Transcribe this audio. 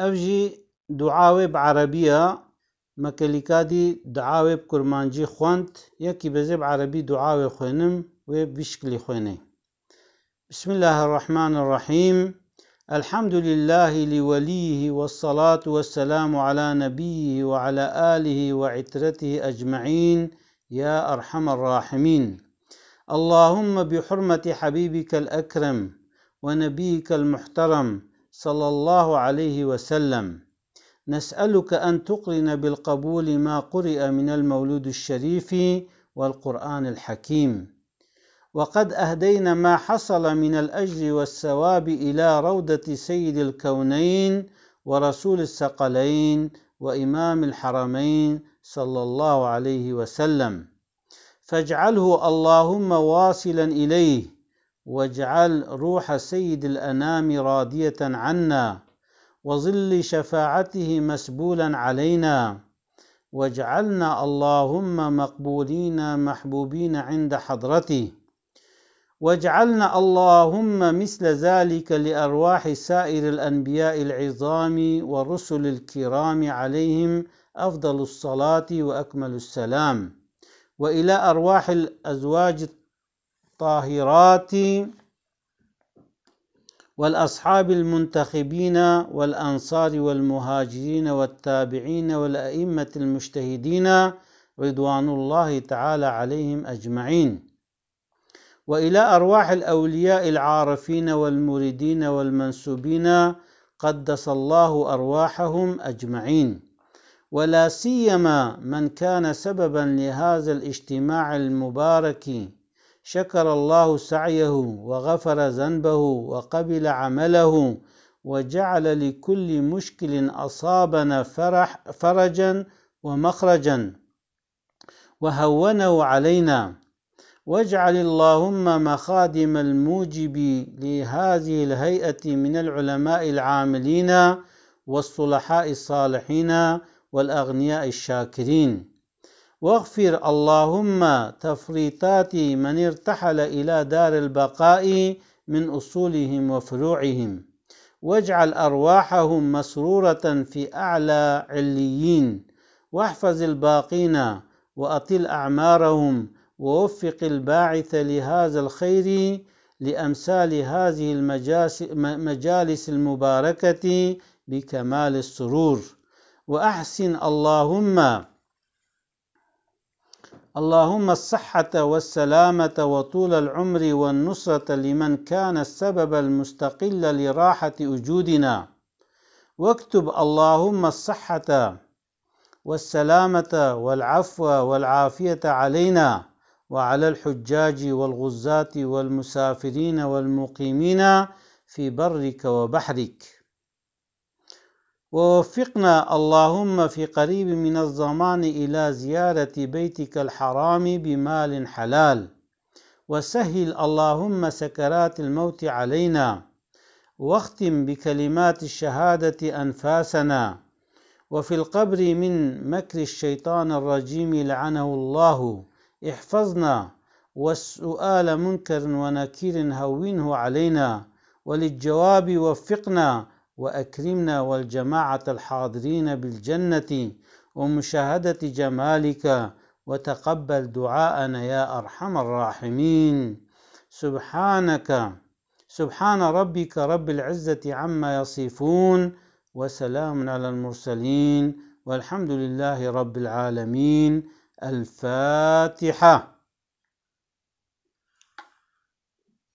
ئەوژی دوعاوێ بەعاەبیە مەکەلیکادی دعاوێ کورمانجی خوند یەکی بەزێ عەربی دوعاوێ خوێنم و بیشکلی خوێنێ بسم الله الرحمن الرحيم الحمد لله لوليه والصلاة والسلام على نبيه وعلى آله وعترته أجمعين يا أرحم الراحمين اللهم بحرمة حبيبك الأكرم ونبيك المحترم صلى الله عليه وسلم نسألك أن تقرن بالقبول ما قرئ من المولود الشريف والقرآن الحكيم وقد أهدينا ما حصل من الأجر والثواب إلى روضة سيد الكونين ورسول الثقلين وإمام الحرمين صلى الله عليه وسلم فاجعله اللهم واصلا إليه واجعل روح سيد الأنام راضية عنا وظل شفاعته مسبولا علينا واجعلنا اللهم مقبولين محبوبين عند حضرته واجعلنا اللهم مثل ذلك لأرواح سائر الأنبياء العظام والرسل الكرام عليهم أفضل الصلاة وأكمل السلام وإلى أرواح الأزواج الطاهرات والأصحاب المنتخبين والأنصار والمهاجرين والتابعين والأئمة المجتهدين رضوان الله تعالى عليهم أجمعين وإلى أرواح الأولياء العارفين والمريدين والمنسوبين قدس الله أرواحهم أجمعين ولا سيما من كان سببا لهذا الاجتماع المبارك شكر الله سعيه وغفر ذنبه وقبل عمله وجعل لكل مشكل أصابنا فرح فرجا ومخرجا وهونه علينا واجعل اللهم مخادم الموجب لهذه الهيئة من العلماء العاملين والصلحاء الصالحين والأغنياء الشاكرين واغفر اللهم تفريطات من ارتحل إلى دار البقاء من أصولهم وفروعهم واجعل أرواحهم مسرورة في أعلى عليين واحفظ الباقين وأطل أعمارهم ووفق الباعث لهذا الخير لأمثال هذه المجالس المباركة بكمال السرور وأحسن اللهم اللهم الصحة والسلامة وطول العمر والنصرة لمن كان السبب المستقل لراحة وجودنا واكتب اللهم الصحة والسلامة والعفو والعافية علينا وعلى الحجاج والغزاة والمسافرين والمقيمين في برك وبحرك ووفقنا اللهم في قريب من الزمان إلى زيارة بيتك الحرام بمال حلال وسهل اللهم سكرات الموت علينا واختم بكلمات الشهادة أنفاسنا وفي القبر من مكر الشيطان الرجيم لعنه الله احفظنا والسؤال منكر ونكير هونه علينا وللجواب وفقنا وأكرمنا والجماعة الحاضرين بالجنة ومشاهدة جمالك وتقبل دعاءنا يا أرحم الراحمين سبحانك سبحان ربك رب العزة عما يصفون وسلام على المرسلين والحمد لله رب العالمين الفاتحة